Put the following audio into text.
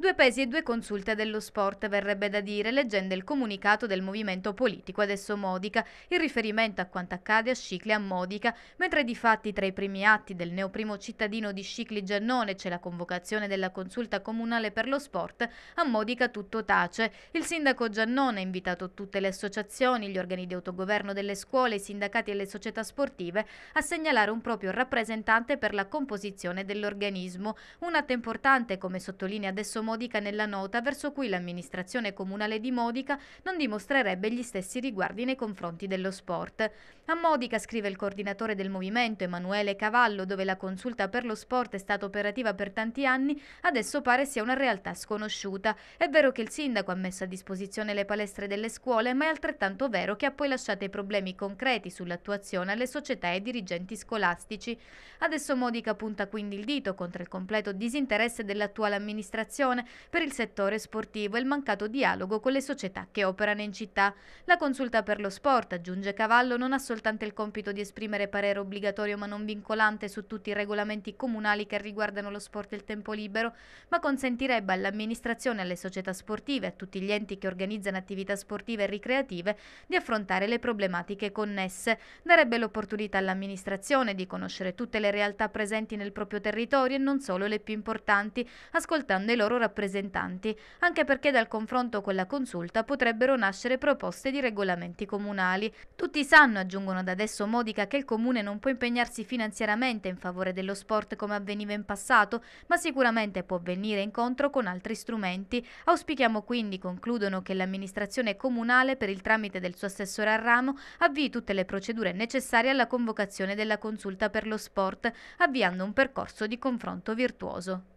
Due pesi e due consulte dello sport, verrebbe da dire, leggendo il comunicato del movimento politico adesso Modica, in riferimento a quanto accade a Scicli a Modica, mentre di fatti tra i primi atti del neoprimo cittadino di Scicli Giannone c'è la convocazione della consulta comunale per lo sport, a Modica tutto tace. Il sindaco Giannone ha invitato tutte le associazioni, gli organi di autogoverno delle scuole, i sindacati e le società sportive a segnalare un proprio rappresentante per la composizione dell'organismo, un atto importante come sottolinea adesso Modica Modica nella nota verso cui l'amministrazione comunale di Modica non dimostrerebbe gli stessi riguardi nei confronti dello sport. A Modica, scrive il coordinatore del movimento Emanuele Cavallo, dove la consulta per lo sport è stata operativa per tanti anni, adesso pare sia una realtà sconosciuta. È vero che il sindaco ha messo a disposizione le palestre delle scuole, ma è altrettanto vero che ha poi lasciato i problemi concreti sull'attuazione alle società e ai dirigenti scolastici. Adesso Modica punta quindi il dito contro il completo disinteresse dell'attuale amministrazione collaborazione per il settore sportivo e il mancato dialogo con le società che operano in città. La consulta per lo sport, aggiunge Cavallo, non ha soltanto il compito di esprimere parere obbligatorio ma non vincolante su tutti i regolamenti comunali che riguardano lo sport e il tempo libero, ma consentirebbe all'amministrazione, alle società sportive, a tutti gli enti che organizzano attività sportive e ricreative di affrontare le problematiche connesse. Darebbe l'opportunità all'amministrazione di conoscere tutte le realtà presenti nel proprio territorio e non solo le più importanti, ascoltando i loro rapporti rappresentanti, anche perché dal confronto con la consulta potrebbero nascere proposte di regolamenti comunali. Tutti sanno, aggiungono ad adesso Modica, che il comune non può impegnarsi finanziariamente in favore dello sport come avveniva in passato, ma sicuramente può venire incontro con altri strumenti. Auspichiamo quindi, concludono, che l'amministrazione comunale, per il tramite del suo assessore a ramo, avvii tutte le procedure necessarie alla convocazione della consulta per lo sport, avviando un percorso di confronto virtuoso.